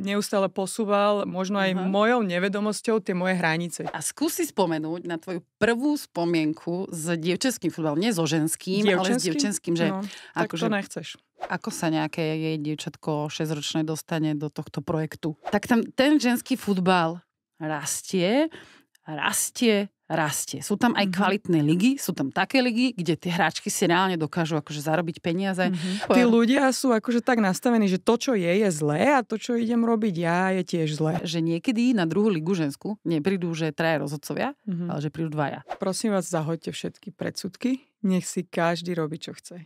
neustále posúval, možno aj uh-huh. mojou nevedomosťou, tie moje hranice. A skúsi spomenúť na tvoju prvú spomienku s dievčenským futbalom, nie so ženským, dievčenským? ale s dievčenským, že... No, ako, to že... Akože nechceš. Ako sa nejaké jej dievčatko 6-ročné dostane do tohto projektu? Tak tam ten ženský futbal rastie, rastie, rastie. Sú tam aj mhm. kvalitné ligy, sú tam také ligy, kde tie hráčky si reálne dokážu akože zarobiť peniaze. Mm-hmm. Tí ľudia sú akože tak nastavení, že to, čo je, je zlé a to, čo idem robiť ja, je tiež zlé. Že niekedy na druhú ligu ženskú neprídu, že traja rozhodcovia, mm-hmm. ale že prídu dvaja. Prosím vás, zahoďte všetky predsudky, nech si každý robí, čo chce.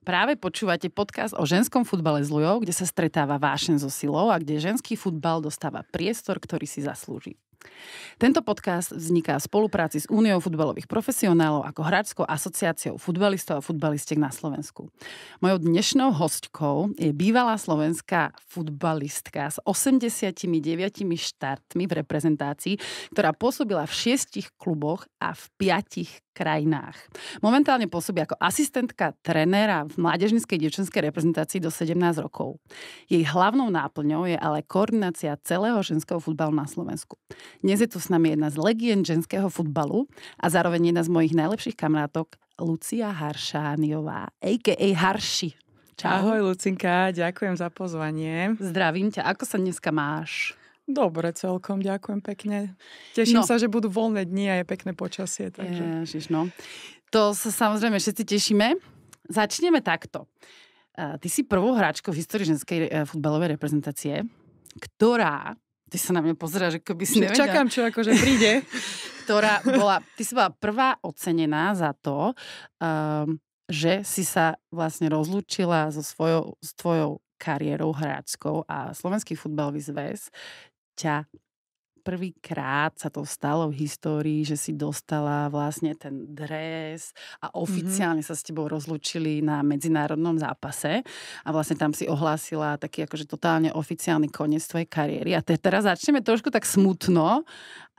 Práve počúvate podcast o ženskom futbale z Lujov, kde sa stretáva vášen so silou a kde ženský futbal dostáva priestor, ktorý si zaslúži. Tento podcast vzniká v spolupráci s Úniou futbalových profesionálov ako Hráčskou asociáciou futbalistov a futbalistiek na Slovensku. Mojou dnešnou hostkou je bývalá slovenská futbalistka s 89 štartmi v reprezentácii, ktorá pôsobila v šiestich kluboch a v piatich krajinách. Momentálne pôsobí ako asistentka trenéra v mládežnickej devčenskej reprezentácii do 17 rokov. Jej hlavnou náplňou je ale koordinácia celého ženského futbalu na Slovensku. Dnes je tu s nami jedna z legend ženského futbalu a zároveň jedna z mojich najlepších kamarátok Lucia Haršániová, a.k.a. Harši. Čau. Ahoj, Lucinka, ďakujem za pozvanie. Zdravím ťa, ako sa dneska máš? Dobre, celkom ďakujem pekne. Teším no. sa, že budú voľné dni a je pekné počasie. Takže... Ježiš, no. To sa samozrejme všetci tešíme. Začneme takto. E, ty si prvou hráčkou v histórii ženskej e, futbalovej reprezentácie, ktorá ty sa na mňa pozera, že keby si nevedela. Čakám, čo akože príde. ktorá bola, ty si bola prvá ocenená za to, um, že si sa vlastne rozlúčila so svojou, s tvojou kariérou hráčskou a Slovenský futbalový zväz ťa prvýkrát sa to stalo v histórii, že si dostala vlastne ten dres a mm-hmm. oficiálne mm-hmm. sa s tebou rozlúčili na medzinárodnom zápase a vlastne tam si ohlásila taký akože totálne oficiálny koniec tvojej kariéry. A te, teraz začneme trošku tak smutno,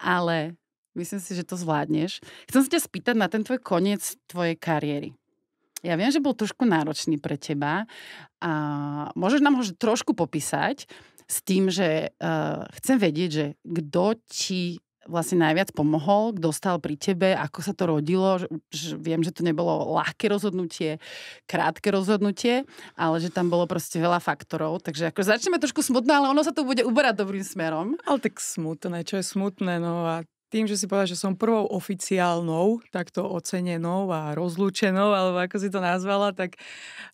ale myslím si, že to zvládneš. Chcem sa ťa spýtať na ten tvoj koniec tvojej kariéry. Ja viem, že bol trošku náročný pre teba a môžeš nám ho trošku popísať, s tým, že uh, chcem vedieť, že kto ti vlastne najviac pomohol, kto stal pri tebe, ako sa to rodilo. Že, že viem, že to nebolo ľahké rozhodnutie, krátke rozhodnutie, ale že tam bolo proste veľa faktorov. Takže ako začneme trošku smutno, ale ono sa to bude uberať dobrým smerom. Ale tak smutné, čo je smutné, no a tým, že si povedal, že som prvou oficiálnou, takto ocenenou a rozlúčenou, alebo ako si to nazvala, tak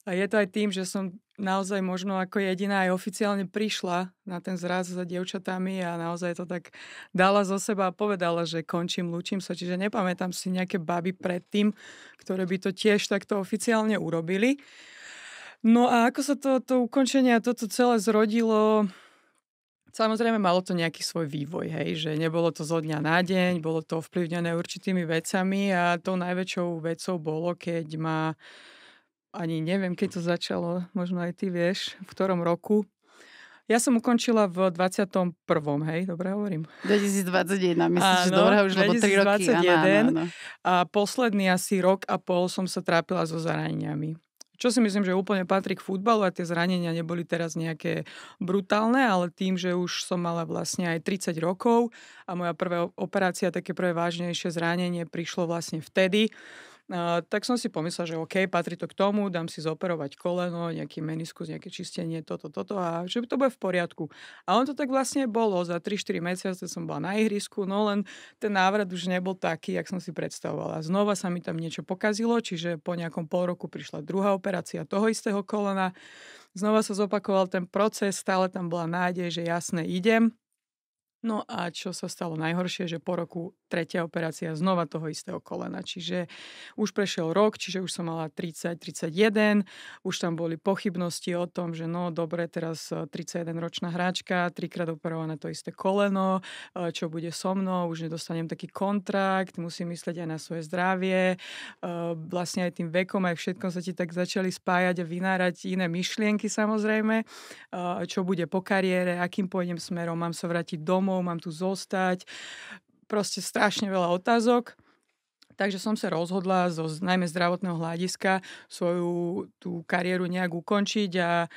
je to aj tým, že som naozaj možno ako jediná aj oficiálne prišla na ten zraz za dievčatami a naozaj to tak dala zo seba a povedala, že končím, lúčim sa. Čiže nepamätám si nejaké baby predtým, ktoré by to tiež takto oficiálne urobili. No a ako sa to, to ukončenie a toto celé zrodilo, Samozrejme, malo to nejaký svoj vývoj, hej, že nebolo to zo dňa na deň, bolo to ovplyvnené určitými vecami a tou najväčšou vecou bolo, keď ma, ani neviem, keď to začalo, možno aj ty vieš, v ktorom roku. Ja som ukončila v 21. hej, dobre hovorím. 2021, myslím, áno, že dobre už, lebo 3 roky. Áno, áno, áno. A posledný asi rok a pol som sa trápila so zraneniami. Čo si myslím, že úplne patrí k futbalu a tie zranenia neboli teraz nejaké brutálne, ale tým, že už som mala vlastne aj 30 rokov a moja prvá operácia, také prvé vážnejšie zranenie prišlo vlastne vtedy, tak som si pomyslel, že OK, patrí to k tomu, dám si zoperovať koleno, nejaký meniskus, nejaké čistenie, toto, toto a že to bude v poriadku. A on to tak vlastne bolo. Za 3-4 mesiace som bola na ihrisku, no len ten návrat už nebol taký, jak som si predstavovala. Znova sa mi tam niečo pokazilo, čiže po nejakom pol roku prišla druhá operácia toho istého kolena. Znova sa zopakoval ten proces, stále tam bola nádej, že jasne idem. No a čo sa stalo najhoršie, že po roku tretia operácia znova toho istého kolena. Čiže už prešiel rok, čiže už som mala 30-31, už tam boli pochybnosti o tom, že no dobre, teraz 31-ročná eh, hráčka, trikrát operované to isté koleno, eh, čo bude so mnou, už nedostanem taký kontrakt, musím myslieť aj na svoje zdravie. Eh, vlastne aj tým vekom, aj všetkom sa ti tak začali spájať a vynárať iné myšlienky samozrejme, čo bude po kariére, akým pôjdem smerom, mám sa vrátiť domov, domov, mám tu zostať, proste strašne veľa otázok. Takže som sa rozhodla zo najmä zdravotného hľadiska svoju tú kariéru nejak ukončiť a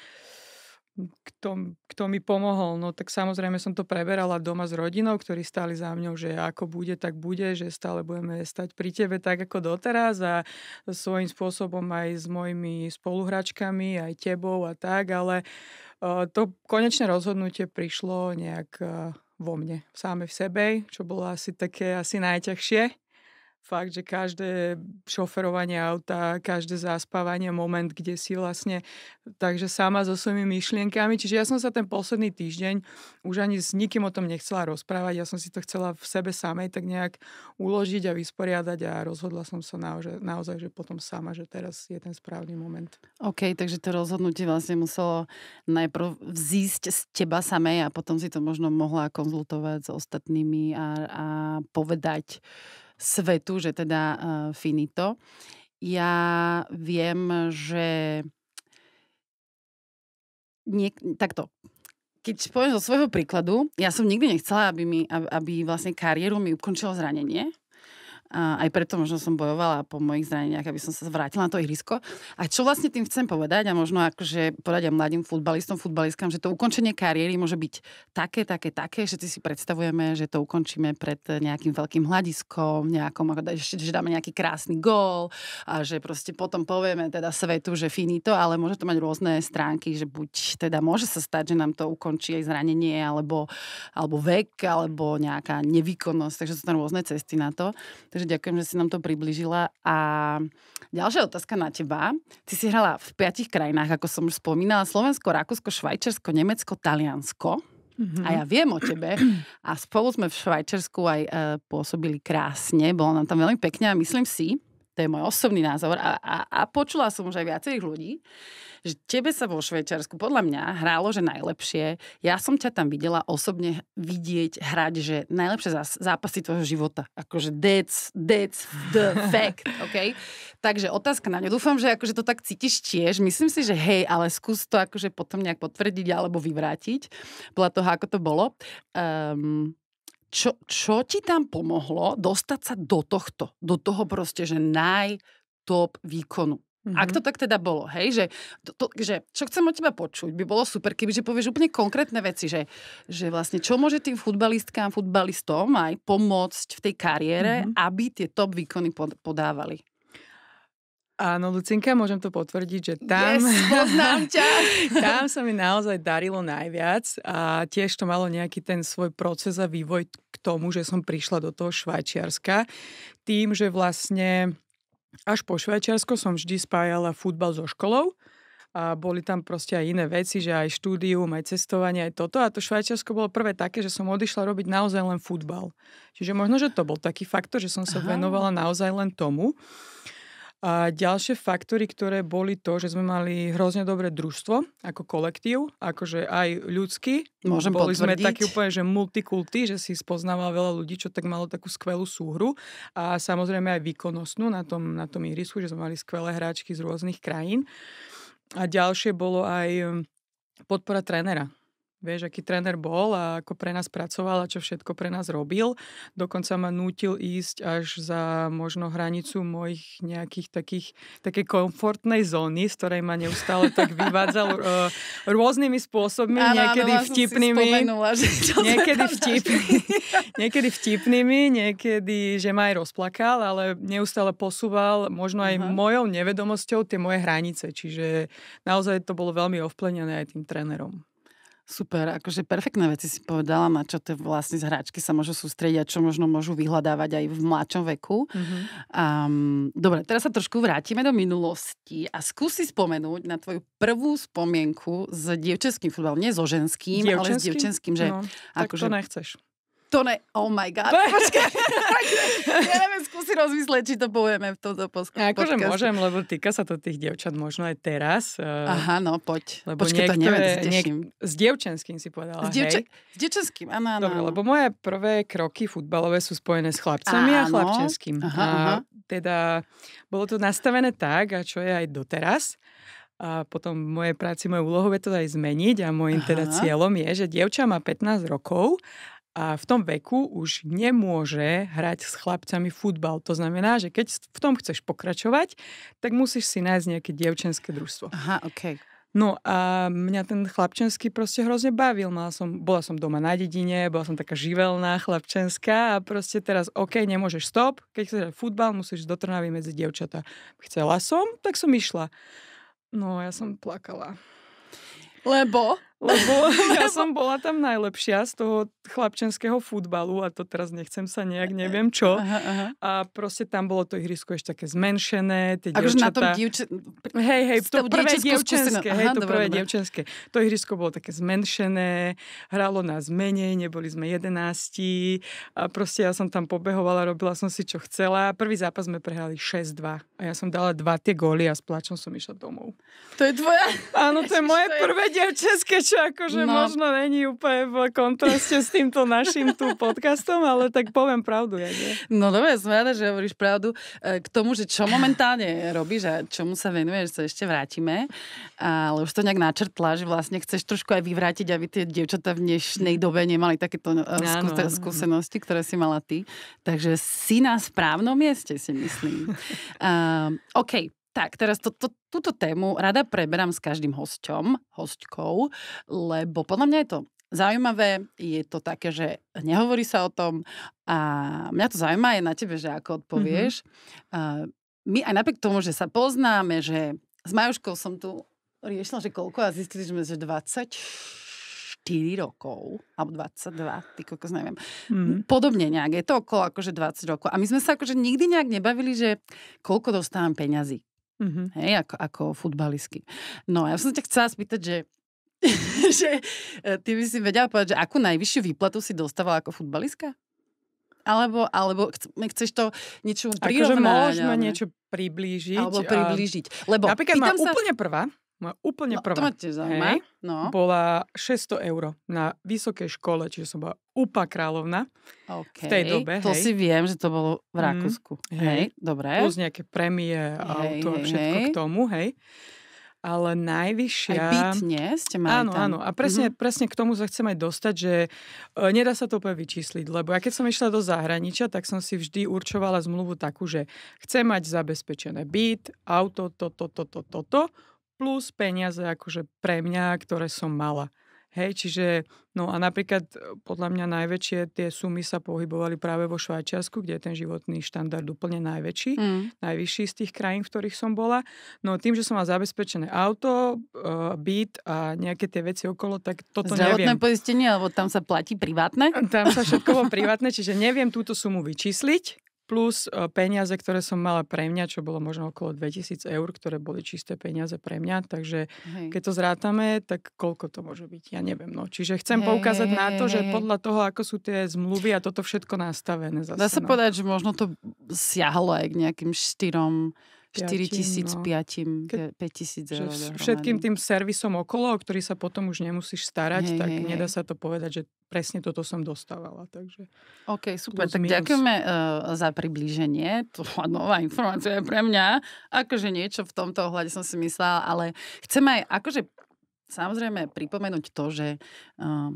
kto, kto mi pomohol? No tak samozrejme som to preberala doma s rodinou, ktorí stáli za mňou, že ako bude, tak bude, že stále budeme stať pri tebe tak ako doteraz a svojím spôsobom aj s mojimi spoluhračkami, aj tebou a tak, ale eh, to konečné rozhodnutie prišlo nejak eh, vo mne, v sebe, čo bolo asi také asi najťažšie fakt, že každé šoferovanie auta, každé zaspávanie, moment, kde si vlastne, takže sama so svojimi myšlienkami. Čiže ja som sa ten posledný týždeň už ani s nikým o tom nechcela rozprávať, ja som si to chcela v sebe samej tak nejak uložiť a vysporiadať a rozhodla som sa naozaj, naozaj že potom sama, že teraz je ten správny moment. OK, takže to rozhodnutie vlastne muselo najprv vzísť z teba samej a potom si to možno mohla konzultovať s ostatnými a, a povedať svetu, že teda uh, finito. Ja viem, že niek- takto, keď poviem zo svojho príkladu, ja som nikdy nechcela, aby, mi, aby vlastne kariéru mi ukončilo zranenie. A aj preto možno som bojovala po mojich zraneniach, aby som sa vrátila na to ihrisko. A čo vlastne tým chcem povedať a možno akože povedať aj mladým futbalistom, futbalistkám, že to ukončenie kariéry môže byť také, také, také, že si predstavujeme, že to ukončíme pred nejakým veľkým hľadiskom, nejakom, že dáme nejaký krásny gól a že proste potom povieme teda svetu, že finito, ale môže to mať rôzne stránky, že buď teda môže sa stať, že nám to ukončí aj zranenie, alebo, alebo vek, alebo nejaká nevýkonnosť, takže sú tam rôzne cesty na to Takže ďakujem, že si nám to približila. A ďalšia otázka na teba. Ty si hrala v piatich krajinách, ako som už spomínala. Slovensko, Rakúsko, Švajčersko, Nemecko, Taliansko. Mm-hmm. A mhm. ja viem o tebe. A spolu sme v Švajčersku aj e, pôsobili krásne. Bolo nám tam veľmi pekne a myslím si, to je môj osobný názor a, a, a počula som už aj viacerých ľudí, že tebe sa vo Švečarsku podľa mňa hrálo, že najlepšie. Ja som ťa tam videla osobne vidieť hrať, že najlepšie zápasy tvojho života. Akože that's, that's the fact, Okay? Takže otázka na ňu. Dúfam, že akože to tak cítiš tiež. Myslím si, že hej, ale skús to akože potom nejak potvrdiť alebo vyvrátiť podľa toho, ako to bolo. Um, čo, čo ti tam pomohlo dostať sa do tohto, do toho proste, že najtop výkonu? Mm-hmm. Ak to tak teda bolo, hej, že, to, to, že čo chcem od teba počuť, by bolo super, keby že povieš úplne konkrétne veci, že, že vlastne čo môže tým futbalistkám, futbalistom aj pomôcť v tej kariére, mm-hmm. aby tie top výkony podávali. Áno, Lucinka, môžem to potvrdiť, že tam... Yes, ťa. tam sa mi naozaj darilo najviac a tiež to malo nejaký ten svoj proces a vývoj k tomu, že som prišla do toho Švajčiarska tým, že vlastne až po Švajčiarsko som vždy spájala futbal so školou a boli tam proste aj iné veci, že aj štúdium, aj cestovanie, aj toto. A to Švajčiarsko bolo prvé také, že som odišla robiť naozaj len futbal. Čiže možno, že to bol taký faktor, že som sa Aha. venovala naozaj len tomu. A ďalšie faktory, ktoré boli to, že sme mali hrozne dobré družstvo ako kolektív, akože aj ľudský. Môžem boli potvrdiť. sme takí úplne, že multikulty, že si spoznával veľa ľudí, čo tak malo takú skvelú súhru a samozrejme aj výkonnostnú na tom, na tom irisku, že sme mali skvelé hráčky z rôznych krajín. A ďalšie bolo aj hm, podpora trénera vieš, aký tréner bol a ako pre nás pracoval a čo všetko pre nás robil. Dokonca ma nútil ísť až za možno hranicu mojich nejakých takých, také komfortnej zóny, z ktorej ma neustále tak vyvádzal eh, rôznymi spôsobmi, áno, niekedy áno, vtipnými. Že niekedy, vtipný, niekedy vtipnými, niekedy, že ma aj rozplakal, ale neustále posúval možno aj uh-huh. mojou nevedomosťou tie moje hranice. Čiže naozaj to bolo veľmi ovplyvnené aj tým trénerom. Super, akože perfektné veci si povedala, na čo tie vlastne z hráčky sa môžu sústrediť a čo možno môžu vyhľadávať aj v mladšom veku. Mm-hmm. Um, dobre, teraz sa trošku vrátime do minulosti a skúsi spomenúť na tvoju prvú spomienku s dievčenským futbalom. Nie so ženským, dievčenským? ale s dievčenským. Že no, tak akože, to nechceš. To ne, oh my god. Počkaj, ja neviem, skúsi rozmysleť, či to povieme v tomto podcastu. akože môžem, lebo týka sa to tých dievčat možno aj teraz. E, aha, no poď. Lebo Počkej, niektoré, to neviem, niek- s dievčenským si povedala, s, dievče- s dievčenským, áno, áno. Dobre, lebo moje prvé kroky futbalové sú spojené s chlapcami áno. a chlapčenským. Aha, a aha. teda bolo to nastavené tak, a čo je aj doteraz, a potom v mojej práci, moje úlohou je to aj zmeniť a môjim teda cieľom je, že dievča má 15 rokov a v tom veku už nemôže hrať s chlapcami futbal. To znamená, že keď v tom chceš pokračovať, tak musíš si nájsť nejaké dievčenské družstvo. Aha, okay. No a mňa ten chlapčenský proste hrozne bavil. Mala som, bola som doma na dedine, bola som taká živelná chlapčenská a proste teraz, OK, nemôžeš stop, keď chceš hrať futbal, musíš do Trnavy medzi dievčatá. Chcela som, tak som išla. No, ja som plakala. Lebo? lebo ja som bola tam najlepšia z toho chlapčenského futbalu a to teraz nechcem sa nejak neviem čo. Aha, aha. A proste tam bolo to ihrisko ešte také zmenšené, tie Akože na tom dievče... Hej, hej, to prvé dievčenské, hej, to prvé dievčenské. To ihrisko bolo také zmenšené, hralo nás menej, neboli sme jedenácti a proste ja som tam pobehovala, robila som si čo chcela. Prvý zápas sme prehrali 6-2 a ja som dala dva tie góly a s plačom som išla domov. To je tvoja... Áno, to je moje prvé dievčenské čo akože no. možno není úplne v kontraste s týmto našim tu podcastom, ale tak poviem pravdu. Ja nie? No dobre, som rada, že hovoríš pravdu. E, k tomu, že čo momentálne robíš a čomu sa venuješ, sa ešte vrátime. Ale už to nejak načrtla, že vlastne chceš trošku aj vyvrátiť, aby tie dievčatá v dnešnej dobe nemali takéto e, skúsenosti, skúsenosti, ktoré si mala ty. Takže si na správnom mieste, si myslím. Uh, OK, tak, teraz to, to, túto tému rada preberám s každým hosťom, hostkou, lebo podľa mňa je to zaujímavé, je to také, že nehovorí sa o tom a mňa to zaujíma aj na tebe, že ako mm-hmm. odpovieš. Mm-hmm. My aj napriek tomu, že sa poznáme, že s Majuškou som tu riešila, že koľko a zistili sme, že 20 4 rokov, alebo 22, ty koľko neviem. Mm. Podobne nejak, je to okolo akože 20 rokov. A my sme sa akože nikdy nejak nebavili, že koľko dostávam peňazí, Mm-hmm. Hej, ako, ako futbalistky. No ja som ťa chcela spýtať, že že e, ty by si vedela povedať, že akú najvyššiu výplatu si dostávala ako futbalistka? Alebo, alebo chceš to niečo akože prirovnať? Akože môžeme ale... niečo priblížiť. Alebo priblížiť. Lebo Napríklad ma sa... úplne prvá, moja úplne no, prvá. To ma Hej, no. Bola 600 eur na vysokej škole, čiže som bola úpa kráľovna okay. v tej dobe. To hej. si viem, že to bolo v mm, Rakúsku. Mm, hej, hej, dobre. Plus nejaké premie, hej, auto, hej, všetko hej. k tomu, hej. Ale najvyššia... Aj byt, nie? Ste mali áno, tam. áno. A presne, mm-hmm. presne k tomu sa chcem aj dostať, že e, nedá sa to úplne vyčísliť, lebo ja keď som išla do zahraničia, tak som si vždy určovala zmluvu takú, že chcem mať zabezpečené byt, auto, toto, toto, toto, toto plus peniaze akože pre mňa, ktoré som mala. Hej, čiže, no a napríklad e, podľa mňa najväčšie tie sumy sa pohybovali práve vo Švajčiarsku, kde je ten životný štandard úplne najväčší, mm. najvyšší z tých krajín, v ktorých som bola. No tým, že som mala zabezpečené auto, e, byt a nejaké tie veci okolo, tak toto Zdravotné neviem. Zdravotné poistenie, alebo tam sa platí privátne? Tam sa všetko bolo privátne, čiže neviem túto sumu vyčísliť plus e, peniaze, ktoré som mala pre mňa, čo bolo možno okolo 2000 eur, ktoré boli čisté peniaze pre mňa, takže hej. keď to zrátame, tak koľko to môže byť, ja neviem. No. Čiže chcem hej, poukázať hej, na to, hej, že hej. podľa toho, ako sú tie zmluvy a toto všetko nastavené. Zase, Dá sa no. povedať, že možno to siahlo aj k nejakým štyrom 4 no. eur. Všetkým tým servisom okolo, o ktorý sa potom už nemusíš starať, hej, tak hej, nedá hej. sa to povedať, že presne toto som dostávala. Takže OK, super. tak minus. ďakujeme uh, za priblíženie. To bola nová informácia pre mňa. Akože niečo v tomto ohľade som si myslela, ale chcem aj akože samozrejme pripomenúť to, že uh,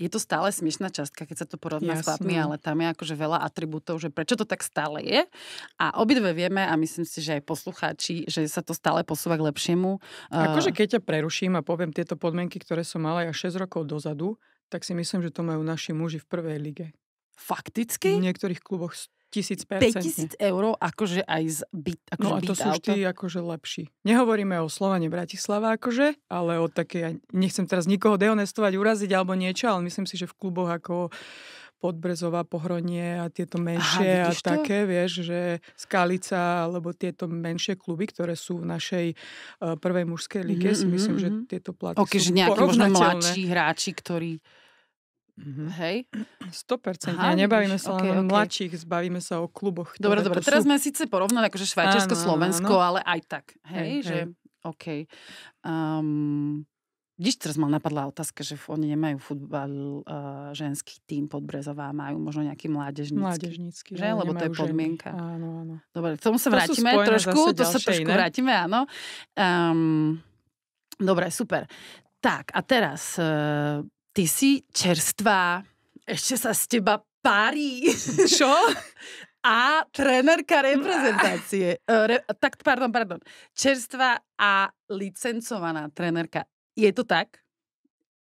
je to stále smiešná častka, keď sa to porovná Jasne. s chlapmi, ale tam je akože veľa atribútov, že prečo to tak stále je. A obidve vieme a myslím si, že aj poslucháči, že sa to stále posúva k lepšiemu. Akože keď ťa preruším a poviem tieto podmienky, ktoré som mala ja 6 rokov dozadu, tak si myslím, že to majú naši muži v prvej lige. Fakticky? V niektorých kluboch 5000 eur, akože aj z byt, akože No a to sú vždy akože lepší. Nehovoríme o Slovane Bratislava akože, ale o také, ja nechcem teraz nikoho deonestovať, uraziť alebo niečo, ale myslím si, že v kluboch ako Podbrezová, Pohronie a tieto menšie Aha, a také, to? vieš, že Skalica alebo tieto menšie kluby, ktoré sú v našej uh, prvej mužskej lige, mm-hmm, si mhm, myslím, mm-hmm. že mhm. tieto platy okay, sú že nejakí možno mladší hráči, ktorí Mm-hmm. Hej? 100%. Aha, nebavíme sa okay, len okay. mladších, zbavíme sa o kluboch. Dobre, dobre. Teraz sme síce porovnali akože Švajčiarsko-Slovensko, ale aj tak. Hej, hej že... Hej. OK. Um, Vidíš, teraz ma napadla otázka, že oni nemajú futbal, uh, ženský tým pod brezová, majú možno nejaký mládežnícky. Mládežnícky, že? Lebo to je podmienka. Ženy. Áno, áno. Dobre, k tomu sa to vrátime trošku, to sa trošku iné. vrátime, áno. Um, dobre, super. Tak, a teraz, uh, ty si čerstvá, ešte sa s teba parí. Čo? a trénerka reprezentácie. Re, tak, pardon, pardon. Čerstvá a licencovaná trénerka. Je to tak?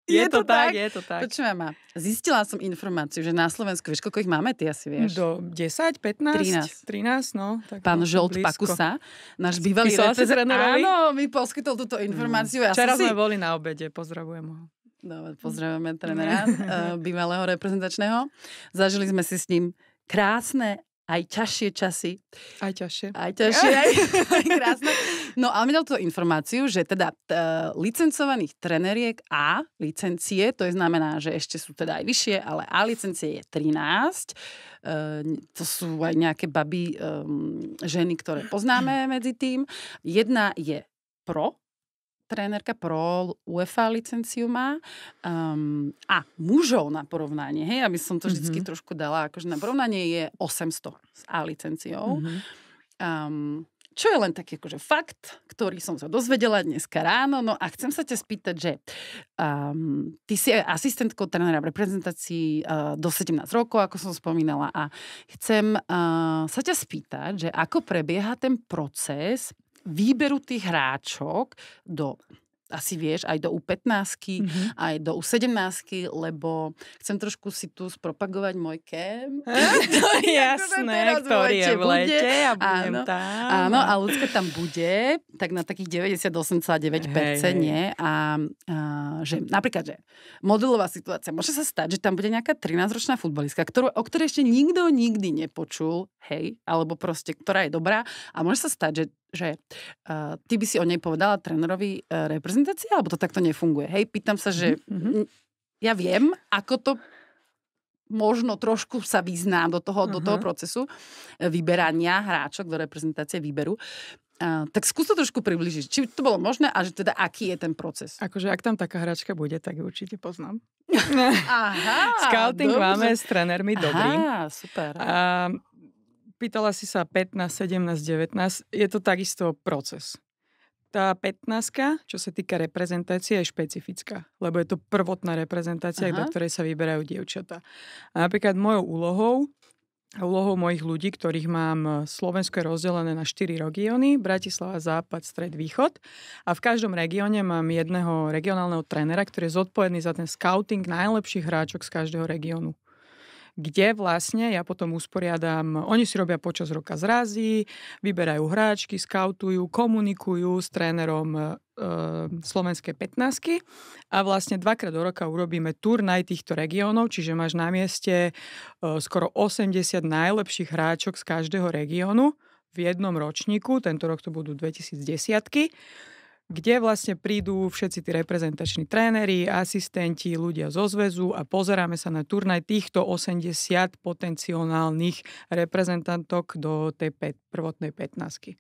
Je, je to, to tak, tak, je to tak. Počúvaj ma, zistila som informáciu, že na Slovensku, vieš, koľko ich máme, ty asi vieš? Do 10, 15, 13, 13 no. Tak Pán no, Žolt blízko. Pakusa, náš bývalý reprezentant. Áno, mi poskytol túto informáciu. Mm. Ja Včera sme si... boli na obede, pozdravujem ho. Dobre, mhm. pozdravujeme mhm. trenera eh, bývalého reprezentačného. Zažili sme si s ním krásne aj ťažšie časy. Aj ťažšie. Aj ťažšie, aj, aj krásne. No ale mi dal tú informáciu, že teda t, eh, licencovaných treneriek A licencie, to je znamená, že ešte sú teda aj vyššie, ale A licencie je 13. E, eh, to sú aj nejaké baby, e, ženy, ktoré poznáme medzi tým. Jedna je pro trénerka pro UEFA licenciu má um, a mužov na porovnanie, hej, aby som to vždy mm-hmm. trošku dala, akože na porovnanie je 800 s A licenciou. Mm-hmm. Um, čo je len taký akože fakt, ktorý som sa dozvedela dneska ráno. No a chcem sa ťa spýtať, že um, ty si asistentkou trénera v reprezentácii uh, do 17 rokov, ako som spomínala, a chcem uh, sa ťa spýtať, že ako prebieha ten proces výberu tých hráčok do asi vieš, aj do U15, mm-hmm. aj do U17, lebo chcem trošku si tu spropagovať môj kem. to je akože jasné, ktorý je v lete a budem áno, tam. Áno, a ľudské tam bude, tak na takých 98,9%, hej, nie? A, a že napríklad, že modelová situácia, môže sa stať, že tam bude nejaká 13-ročná futbalistka, ktorú, o ktorej ešte nikto nikdy nepočul, hej, alebo proste, ktorá je dobrá a môže sa stať, že že uh, ty by si o nej povedala trénerovi uh, reprezentácie, alebo to takto nefunguje. Hej, pýtam sa, že mm-hmm. mm-hmm. ja viem, ako to možno trošku sa vyznám do toho, uh-huh. do toho mm-hmm. procesu eh, vyberania hráčok do reprezentácie výberu. Uh, tak skús to trošku približiť. Či to bolo možné a že teda aký je ten proces? Akože ak tam taká hračka bude, tak ju určite poznám. Aha, Scouting dobře. máme s trénermi dobrý. Aha, super. Uh, pýtala si sa 15, 17, 19, je to takisto proces. Tá 15, čo sa týka reprezentácie, je špecifická, lebo je to prvotná reprezentácia, Aha. do ktorej sa vyberajú dievčatá. A napríklad mojou úlohou a úlohou mojich ľudí, ktorých mám, e, Slovensko je rozdelené na 4 regióny, Bratislava, Západ, Stred, Východ. A v každom regióne mám jedného regionálneho trénera, ktorý je zodpovedný za ten scouting najlepších hráčok z každého regiónu kde vlastne ja potom usporiadam, oni si robia počas roka zrazy, vyberajú hráčky, skautujú, komunikujú s trénerom e, e, slovenské 15 a vlastne dvakrát do roka urobíme turnaj týchto regiónov, čiže máš na mieste e, skoro 80 najlepších hráčok z každého regiónu v jednom ročníku, tento rok to budú 2010 kde vlastne prídu všetci tí reprezentační tréneri, asistenti, ľudia zo zväzu a pozeráme sa na turnaj týchto 80 potenciálnych reprezentantok do tej 5 prvotnej 15.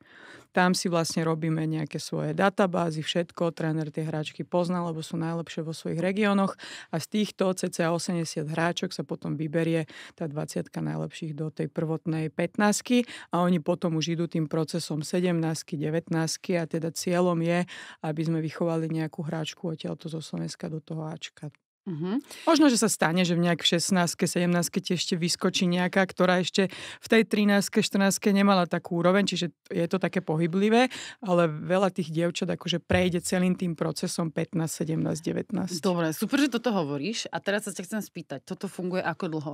Tam si vlastne robíme nejaké svoje databázy, všetko, tréner tie hráčky pozná, lebo sú najlepšie vo svojich regiónoch a z týchto cca 80 hráčok sa potom vyberie tá 20 najlepších do tej prvotnej 15 a oni potom už idú tým procesom 17 19 a teda cieľom je, aby sme vychovali nejakú hráčku odtiaľto zo Slovenska do toho Ačka. Mm-hmm. Možno, že sa stane, že v nejak v 16 17 ti ešte vyskočí nejaká, ktorá ešte v tej 13 14 nemala takú úroveň, čiže je to také pohyblivé, ale veľa tých dievčat akože prejde celým tým procesom 15, 17, 19. Dobre, super, že toto hovoríš a teraz sa ťa chcem spýtať, toto funguje ako dlho?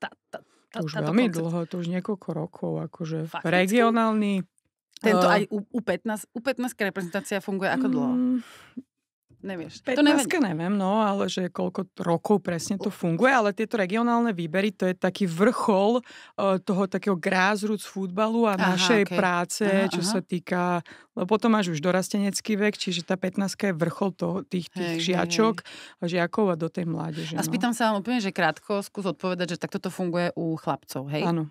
Tá, tá, tá, to už veľmi koncept... dlho, to už niekoľko rokov, akože Fakticky? regionálny... Tento eh, aj u, u 15, u 15 reprezentácia funguje ako dlho? Mm, Nevieš. 15 to neviem. neviem, no, ale že koľko rokov presne to funguje, ale tieto regionálne výbery, to je taký vrchol uh, toho takého grassroots futbalu a aha, našej okay. práce, aha, čo aha. sa týka, lebo potom máš už dorastenecký vek, čiže tá 15 je vrchol toho, tých, tých hej, žiačok hej. a žiakov a do tej mládeže. A no. spýtam no. sa vám úplne, že krátko, skús odpovedať, že takto to funguje u chlapcov, hej? Áno.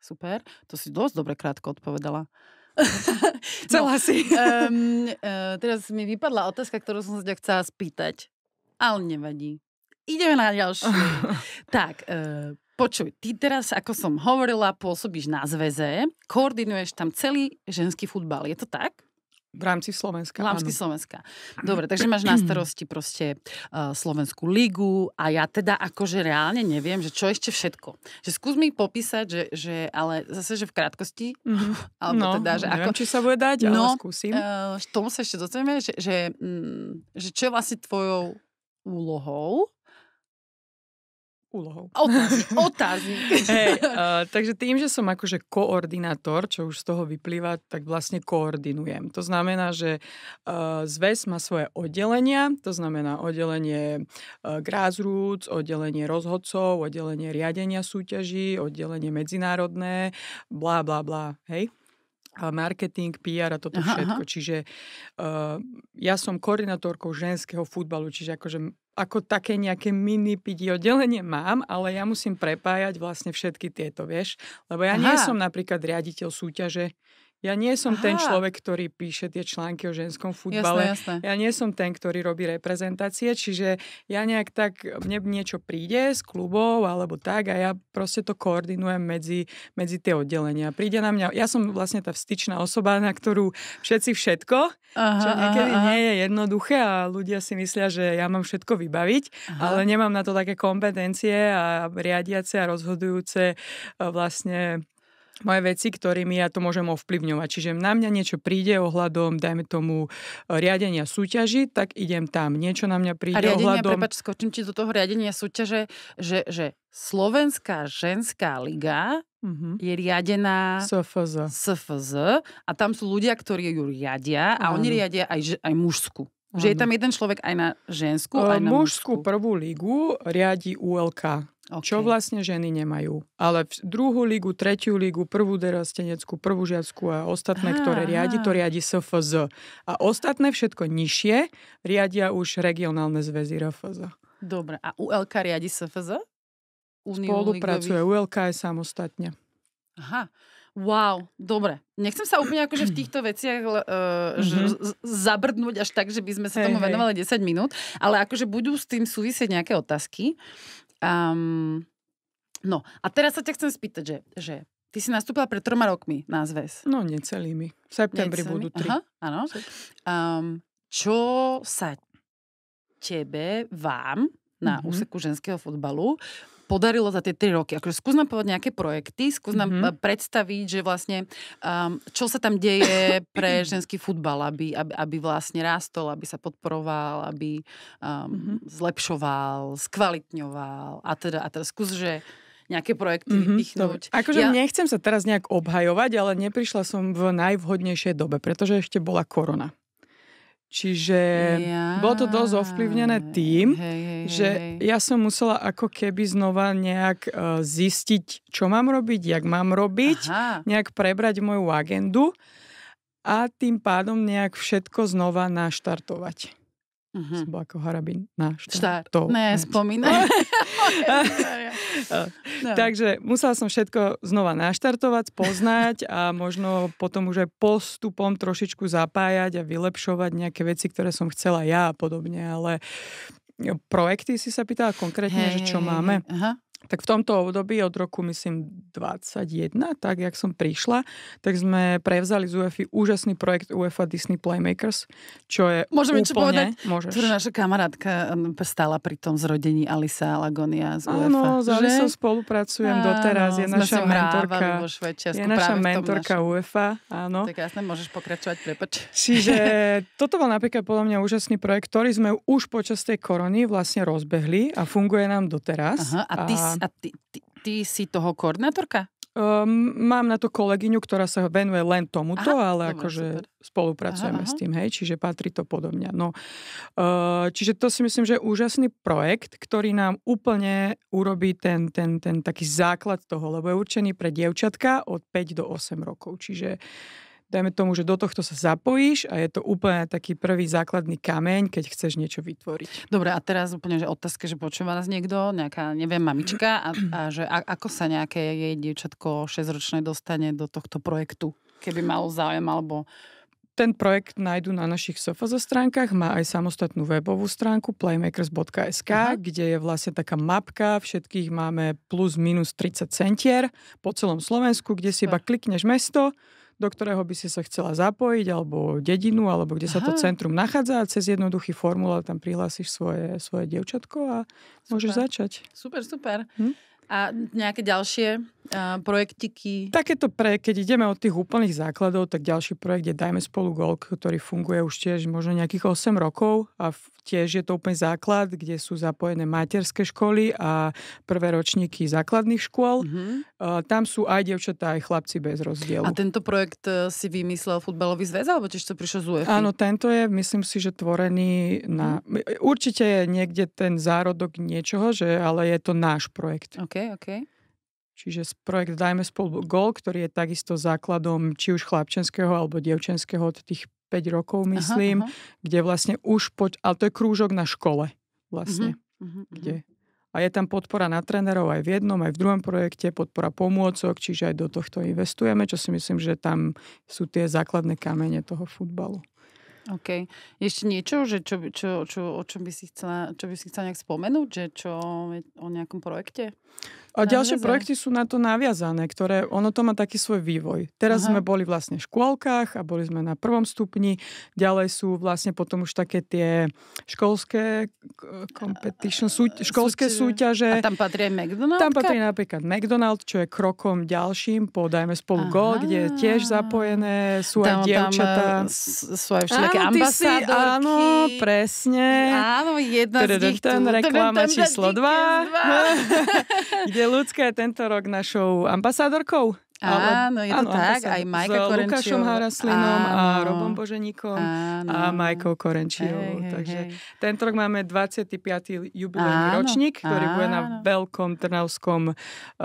Super, to si dosť dobre krátko odpovedala. Chcela no, si. um, uh, teraz mi vypadla otázka, ktorú som sa ťa chcela spýtať. Ale nevadí. Ideme na ďalšiu. tak, uh, Počuj, ty teraz, ako som hovorila, pôsobíš na zväze, koordinuješ tam celý ženský futbal, je to tak? V rámci Slovenska. V rámci áno. Slovenska. Dobre, takže máš na starosti proste uh, Slovenskú ligu a ja teda akože reálne neviem, že čo ešte všetko. Že skús mi popísať, že, že ale zase, že v krátkosti, mm-hmm. alebo no, teda, že neviem, ako... či sa bude dať, no, ale skúsim. Uh, eh, tomu sa ešte dozrieme, že, že, mm, že čo je vlastne tvojou úlohou úlohou. Otáznik. otáznik. hey, uh, takže tým, že som akože koordinátor, čo už z toho vyplýva, tak vlastne koordinujem. To znamená, že uh, zväz má svoje oddelenia, to znamená oddelenie uh, grassroots, oddelenie rozhodcov, oddelenie riadenia súťaží, oddelenie medzinárodné, bla bla bla, hej? marketing, PR a toto aha, všetko. Aha. Čiže uh, ja som koordinátorkou ženského futbalu, čiže akože ako také nejaké mini pití oddelenie mám, ale ja musím prepájať vlastne všetky tieto, vieš. Lebo ja Aha. nie som napríklad riaditeľ súťaže, ja nie som Aha. ten človek, ktorý píše tie články o ženskom futbale. Jasné, jasné. Ja nie som ten, ktorý robí reprezentácie, čiže ja nejak tak, mne niečo príde z klubov alebo tak a ja proste to koordinujem medzi, medzi tie oddelenia. Príde na mňa, ja som vlastne tá vstyčná osoba, na ktorú všetci všetko, aha, čo niekedy aha. nie je jednoduché a ľudia si myslia, že ja mám všetko vybaviť, aha. ale nemám na to také kompetencie a riadiace a rozhodujúce e, vlastne moje veci, ktorými ja to môžem ovplyvňovať. Čiže na mňa niečo príde ohľadom, dajme tomu, riadenia súťaži, tak idem tam. Niečo na mňa príde riadenia, ohľadom... Prepač, skočím ti do toho riadenia súťaže, že, že Slovenská ženská liga mm-hmm. je riadená SFZ. SFZ a tam sú ľudia, ktorí ju riadia a mm. oni riadia aj, aj mužskú. Že je tam jeden človek aj na ženskú, aj na mužskú. Mužskú prvú ligu riadi ULK. Okay. Čo vlastne ženy nemajú. Ale v druhú ligu, tretiu ligu, prvú derasteneckú, prvú žiackú a ostatné, ah, ktoré riadi, to riadi SFZ. A ostatné všetko nižšie riadia už regionálne zväzy RFZ. Dobre. A ULK riadi SFZ? Spolupracuje. ULK je samostatne. Aha. Wow, dobre. Nechcem sa úplne akože v týchto veciach uh, mm-hmm. zabrdnúť až tak, že by sme sa hey, tomu hey. venovali 10 minút, ale akože budú s tým súvisieť nejaké otázky. Um, no a teraz sa ťa chcem spýtať, že, že ty si nastúpila pred troma rokmi na zväz. No, necelými. V septembri necelými. budú tri. Aha, áno. Um, čo sa tebe, vám, na mm-hmm. úseku ženského futbalu podarilo za tie 3 roky? Akože skús nám povedať nejaké projekty, skús nám mm-hmm. predstaviť, že vlastne, um, čo sa tam deje pre ženský futbal, aby, aby, aby vlastne rástol, aby sa podporoval, aby um, mm-hmm. zlepšoval, skvalitňoval a teda, a teda skús, že nejaké projekty mm-hmm, vypichnúť. To, Akože ja... nechcem sa teraz nejak obhajovať, ale neprišla som v najvhodnejšej dobe, pretože ešte bola korona. Čiže ja. bolo to dosť ovplyvnené tým, hej, hej, že hej. ja som musela ako keby znova nejak e, zistiť, čo mám robiť, jak mám robiť, Aha. nejak prebrať moju agendu a tým pádom nejak všetko znova naštartovať. Uh-huh. Som bola ako harabín na štát. štát. To, ne, spomínam. no. Takže musela som všetko znova naštartovať, poznať a možno potom už aj postupom trošičku zapájať a vylepšovať nejaké veci, ktoré som chcela ja a podobne, ale projekty si sa pýtala konkrétne, hey, že čo máme? Aha tak v tomto období od roku, myslím, 21, tak jak som prišla, tak sme prevzali z UEFI úžasný projekt UEFA Disney Playmakers, čo je Môžeme úplne... čo povedať? Môžeš. Ktorá naša kamarátka stála pri tom zrodení Alisa Lagonia z UEFA. Áno, s Alisou spolupracujem áno, doteraz. Je naša mentorka, vo Švečiasku, je naša mentorka našom... UEFA. Áno. Tak jasne, môžeš pokračovať, prepač. Čiže toto bol napríklad podľa mňa úžasný projekt, ktorý sme už počas tej korony vlastne rozbehli a funguje nám doteraz. Aha, a ty a... A ty, ty, ty si toho koordinátorka? Um, mám na to kolegyňu, ktorá sa venuje len tomuto, aha, ale akože spolupracujeme aha, aha. s tým, hej, čiže patrí to podo mňa. No, uh, čiže to si myslím, že je úžasný projekt, ktorý nám úplne urobí ten, ten, ten taký základ toho, lebo je určený pre dievčatka od 5 do 8 rokov, čiže dajme tomu, že do tohto sa zapojíš a je to úplne taký prvý základný kameň, keď chceš niečo vytvoriť. Dobre, a teraz úplne, že otázka, že počúva nás niekto, nejaká, neviem, mamička a, a že a, ako sa nejaké jej dievčatko 6-ročné dostane do tohto projektu, keby malo záujem alebo ten projekt nájdu na našich Sofazo stránkach, má aj samostatnú webovú stránku playmakers.sk, Aha. kde je vlastne taká mapka, všetkých máme plus minus 30 centier po celom Slovensku, kde si iba klikneš mesto, do ktorého by si sa chcela zapojiť, alebo dedinu, alebo kde Aha. sa to centrum nachádza a cez jednoduchý formulár tam prihlásiš svoje, svoje dievčatko a super. môžeš začať. Super, super. Hm? A nejaké ďalšie uh, projektiky? Takéto pre, keď ideme od tých úplných základov, tak ďalší projekt je Dajme spolu gol, ktorý funguje už tiež možno nejakých 8 rokov a v, tiež je to úplne základ, kde sú zapojené materské školy a prvé ročníky základných škôl. Mm-hmm. Uh, tam sú aj dievčatá, aj chlapci bez rozdielu. A tento projekt uh, si vymyslel futbalový zväz, alebo tiež to prišlo z UEFA? Áno, tento je, myslím si, že tvorený na... Mm. Určite je niekde ten zárodok niečoho, že, ale je to náš projekt. Okay. OK, Čiže projekt Dajme spolu gol, ktorý je takisto základom či už chlapčenského alebo dievčenského od tých 5 rokov, myslím, aha, aha. kde vlastne už, poď, ale to je krúžok na škole vlastne, uh-huh, uh-huh, kde a je tam podpora na trénerov aj v jednom, aj v druhom projekte, podpora pomôcok, čiže aj do tohto investujeme, čo si myslím, že tam sú tie základné kamene toho futbalu. OK. Ešte niečo, že čo, čo, čo, o čom by si chcela, čo by si chcela nejak spomenúť, že čo o nejakom projekte? A ďalšie naviazané. projekty sú na to naviazané, ktoré ono to má taký svoj vývoj. Teraz Aha. sme boli vlastne v škôlkach a boli sme na prvom stupni, ďalej sú vlastne potom už také tie školské competition, sú, školské súťaže. A tam patrí aj McDonald's? Tam patrí napríklad McDonald's, čo je krokom ďalším, podajme spolu Aha. gol, kde je tiež zapojené, sú tam, aj dievčatá. E, sú aj všetké áno, ambasádorky. áno, presne. Áno, jedna z nich. Reklama číslo 2. kde ľudská je tento rok našou ambasádorkou. Áno, je to áno, tak, aj Majka s eh, Korenčiou. Lukášom Haraslinom a Robom Boženíkom áno, a Majkou Korenčiou. Hej, hej, Takže hej. tento rok máme 25. jubilejný áno, ročník, ktorý áno. bude na veľkom trnavskom uh, eh,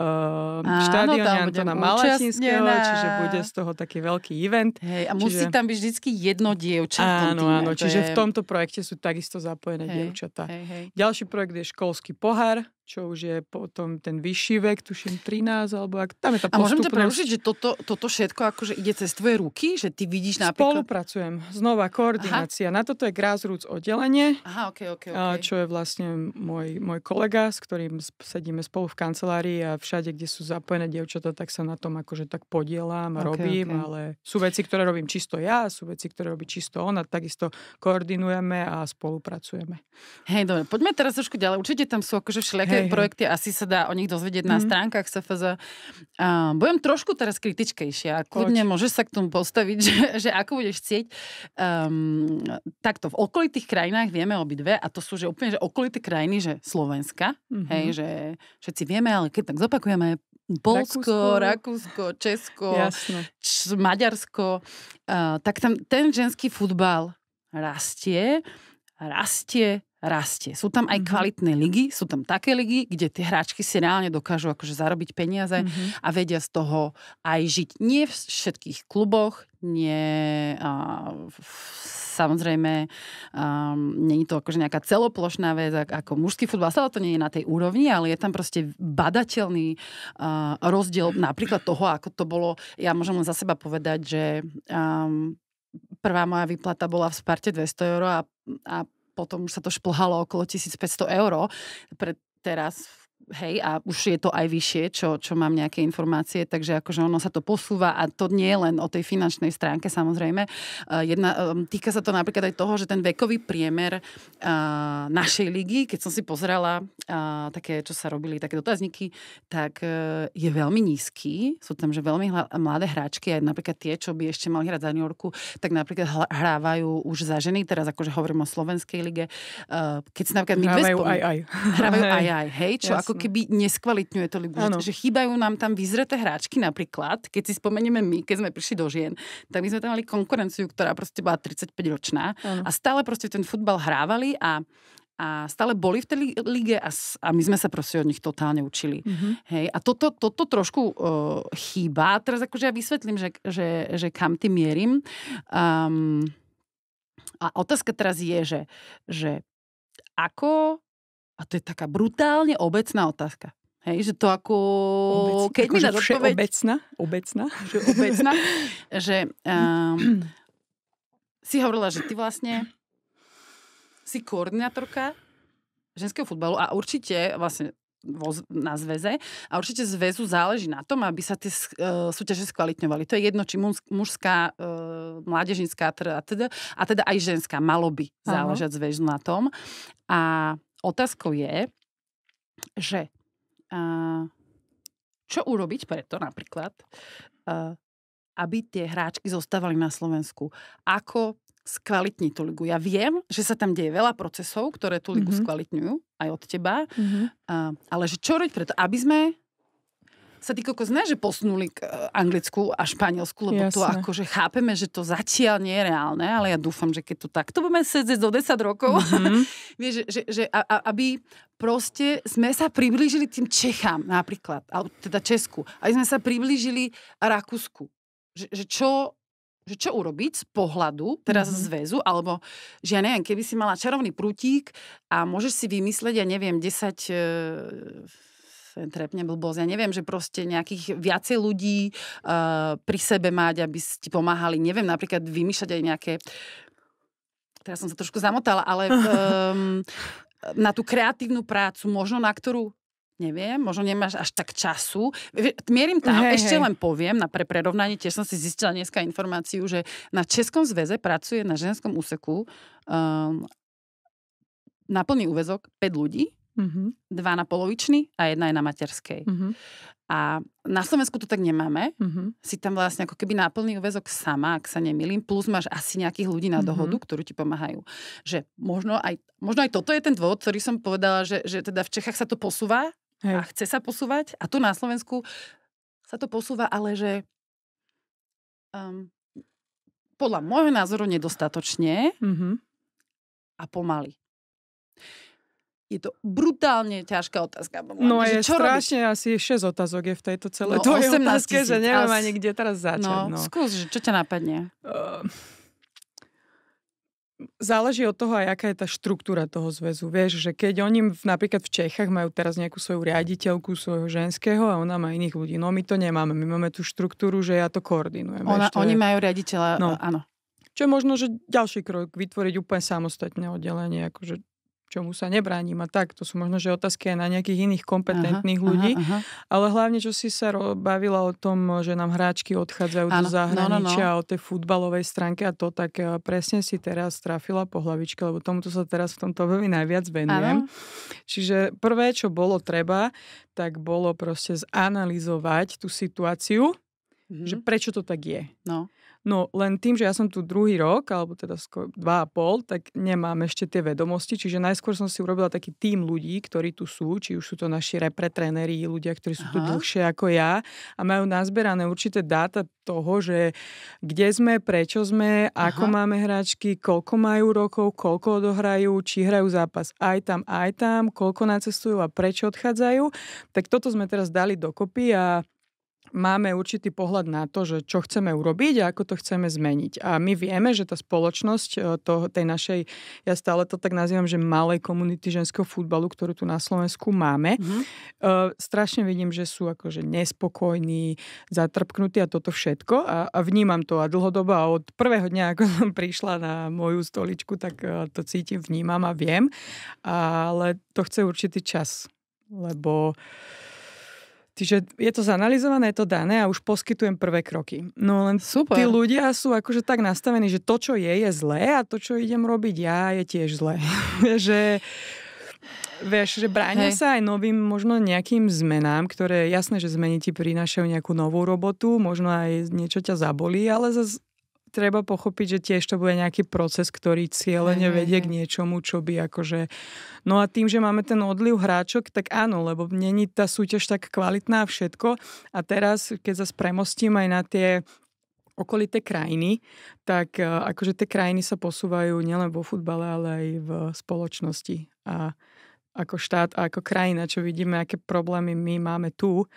štádione Antona Malatinského, čiže bude z toho taký veľký event. Hej, a musí čiže... tam byť vždy jedno dievča. Áno, áno, čiže je... v tomto projekte sú takisto zapojené hej, dievčatá. Hej, hej. Ďalší projekt je školský pohár, čo už je potom ten vyšší vek, tuším 13, alebo ak, tam je tá postupná zaručiť, že toto, toto všetko akože ide cez tvoje ruky? Že ty vidíš napríklad... Spolupracujem. Znova koordinácia. Aha. Na toto je grassroots oddelenie. Aha, okay, okay, okay. Čo je vlastne môj, môj kolega, s ktorým sedíme spolu v kancelárii a všade, kde sú zapojené dievčatá, tak sa na tom akože tak podielam a okay, robím, okay. ale sú veci, ktoré robím čisto ja, sú veci, ktoré robí čisto ona, takisto koordinujeme a spolupracujeme. Hej, dobre, poďme teraz trošku ďalej. Určite tam sú akože všelijaké hey, projekty, hey. asi sa dá o nich dozvedieť mm-hmm. na mhm. stránkach SFZ. Uh, budem tro- trošku teraz kritičkejšia. Kľudne môžeš sa k tomu postaviť, že, že ako budeš chcieť. Um, takto, v okolitých krajinách vieme obidve a to sú že úplne že okolité krajiny, že Slovenska, mm-hmm. hej, že všetci vieme, ale keď tak zopakujeme, Polsko, Rakúsko, Rakúsko Česko, Č- Maďarsko, uh, tak tam ten ženský futbal rastie, rastie, rastie. Sú tam aj mm-hmm. kvalitné ligy, sú tam také ligy, kde tie hráčky si reálne dokážu akože zarobiť peniaze mm-hmm. a vedia z toho aj žiť. Nie v všetkých kluboch, nie a, v, samozrejme um, není to akože nejaká celoplošná vec ako mužský futbal, stále to nie je na tej úrovni, ale je tam proste badateľný uh, rozdiel napríklad toho, ako to bolo, ja môžem len za seba povedať, že um, prvá moja výplata bola v Sparte 200 eur a, a potom už sa to šplhalo okolo 1500 eur. Pre teraz hej, a už je to aj vyššie, čo, čo mám nejaké informácie, takže akože ono sa to posúva a to nie je len o tej finančnej stránke samozrejme. E, jedna, e, týka sa to napríklad aj toho, že ten vekový priemer e, našej ligy, keď som si pozerala také, čo sa robili, také dotazníky, tak je veľmi nízky, sú tam že veľmi mladé hráčky, aj napríklad tie, čo by ešte mali hrať za New Yorku, tak napríklad hrávajú už za ženy, teraz akože hovorím o slovenskej lige, keď si napríklad my hrávajú dve spom... aj, aj. Hrávajú aj, aj, hej, čo ako No. keby neskvalitňuje to Libužické. Že chýbajú nám tam vyzreté hráčky napríklad, keď si spomenieme my, keď sme prišli do žien, tak my sme tam mali konkurenciu, ktorá proste bola 35-ročná ano. a stále proste ten futbal hrávali a a stále boli v tej lige a, a my sme sa proste od nich totálne učili. Mm-hmm. Hej, a toto, toto trošku uh, chýba. Teraz akože ja vysvetlím, že, že, že kam ty mierim. Um, a otázka teraz je, že, že ako a to je taká brutálne obecná otázka. Hej, že to ako... Obecná, keď ako mi akože dáš odpoveď... Obecná? Obecná? Že obecná. že um, si hovorila, že ty vlastne si koordinátorka ženského futbalu a určite vlastne vo, na zväze a určite zväzu záleží na tom, aby sa tie uh, súťaže skvalitňovali. To je jedno, či mužská, uh, e, mládežnická a teda, a teda aj ženská. Malo by záležať Aha. zväzu na tom. A Otázkou je, že uh, čo urobiť preto napríklad, uh, aby tie hráčky zostávali na Slovensku. Ako skvalitní tú ligu. Ja viem, že sa tam deje veľa procesov, ktoré tú ligu mm-hmm. skvalitňujú, aj od teba, mm-hmm. uh, ale že čo robiť preto, aby sme sa ty kokos ne, že posunuli k eh, Anglicku a Španielsku, lebo Jasne. to akože chápeme, že to zatiaľ nie je reálne, ale ja dúfam, že keď to takto budeme sedieť do 10 rokov, mm-hmm. vieš, že, že, že a, a, aby proste sme sa priblížili tým Čechám napríklad, alebo teda Česku, aby sme sa priblížili Rakúsku. Že, že čo že čo urobiť z pohľadu, teraz mm-hmm. zväzu, alebo že ja neviem, keby si mala čarovný prútík a môžeš si vymyslieť, ja neviem, 10 e, eh, trepne blbosť. Ja neviem, že proste nejakých viacej ľudí uh, pri sebe mať, aby ti pomáhali. Neviem napríklad vymýšľať aj nejaké teraz som sa trošku zamotala, ale um, na tú kreatívnu prácu, možno na ktorú neviem, možno nemáš až tak času. Mierim tam, hey, ešte hey. len poviem, na preprerovnanie, tiež som si zistila dneska informáciu, že na Českom zväze pracuje na ženskom úseku um, na plný úvezok 5 ľudí, Mm-hmm. Dva na polovičný a jedna je na materskej. Mm-hmm. A na Slovensku to tak nemáme. Mm-hmm. Si tam vlastne ako keby náplný uväzok sama, ak sa nemýlim, plus máš asi nejakých ľudí na mm-hmm. dohodu, mm-hmm. ktorí ti pomáhajú. Že možno aj, možno aj toto je ten dôvod, ktorý som povedala, že, že teda v Čechách sa to posúva Hej. a chce sa posúvať a tu na Slovensku sa to posúva, ale že um, podľa môjho názoru nedostatočne mm-hmm. a pomaly. Je to brutálne ťažká otázka. no je čo strašne, robiť? asi 6 otázok je v tejto celej no, tvojej otázke, že neviem asi... ani kde teraz začať. No, no. skús, že čo ťa napadne? Uh, záleží od toho aj, aká je tá štruktúra toho zväzu. Vieš, že keď oni napríklad v Čechách majú teraz nejakú svoju riaditeľku, svojho ženského a ona má iných ľudí. No my to nemáme, my máme tú štruktúru, že ja to koordinujem. Ona, vieš, to oni je... majú riaditeľa, no. áno. Čo je možno, že ďalší krok, vytvoriť úplne samostatné oddelenie, akože čomu sa nebránim a tak. To sú možno, že otázky aj na nejakých iných kompetentných aha, ľudí. Aha, aha. Ale hlavne, čo si sa bavila o tom, že nám hráčky odchádzajú ano, do zahraničia no, no, no. o tej futbalovej stránke a to, tak eh, presne si teraz trafila po hlavičke, lebo tomuto sa teraz v tomto veľmi najviac venujem. Ano. Čiže prvé, čo bolo treba, tak bolo proste zanalizovať tú situáciu, mhm. že prečo to tak je. No. No len tým, že ja som tu druhý rok, alebo teda skoro dva a pol, tak nemám ešte tie vedomosti, čiže najskôr som si urobila taký tým ľudí, ktorí tu sú, či už sú to naši repretréneri, ľudia, ktorí sú Aha. tu dlhšie ako ja a majú nazberané určité dáta toho, že kde sme, prečo sme, Aha. ako máme hráčky, koľko majú rokov, koľko odohrajú, či hrajú zápas aj tam, aj tam, koľko nacestujú a prečo odchádzajú. Tak toto sme teraz dali dokopy a máme určitý pohľad na to, že čo chceme urobiť a ako to chceme zmeniť. A my vieme, že tá spoločnosť e, to, tej našej, ja stále to tak nazývam, že malej komunity ženského futbalu, ktorú tu na Slovensku máme, mm-hmm. uh, strašne vidím, že sú akože nespokojní, zatrpknutí a toto všetko. A, a vnímam to a dlhodobo a od prvého dňa, ako som prišla na moju stoličku, tak uh, to cítim, vnímam a viem. Ale to chce určitý čas, lebo uh, Čiže je to zanalizované, je to dané a už poskytujem prvé kroky. No len Super. tí ľudia sú akože tak nastavení, že to, čo je, je zlé a to, čo idem robiť ja, je tiež zlé. že Vieš, že bráňa Hej. sa aj novým možno nejakým zmenám, ktoré jasné, že zmeny ti prinášajú nejakú novú robotu, možno aj niečo ťa zabolí, ale zase treba pochopiť, že tiež to bude nejaký proces, ktorý cieľene mhm, vedie k mhm. niečomu, čo by akože... No a tým, že máme ten odliv hráčok, tak áno, lebo není tá súťaž tak kvalitná a všetko. A teraz, keď zase premostím aj na tie okolité krajiny, tak e, akože tie krajiny sa posúvajú nielen vo futbale, ale aj v spoločnosti. A ako štát a ako krajina, čo vidíme, aké problémy my máme tu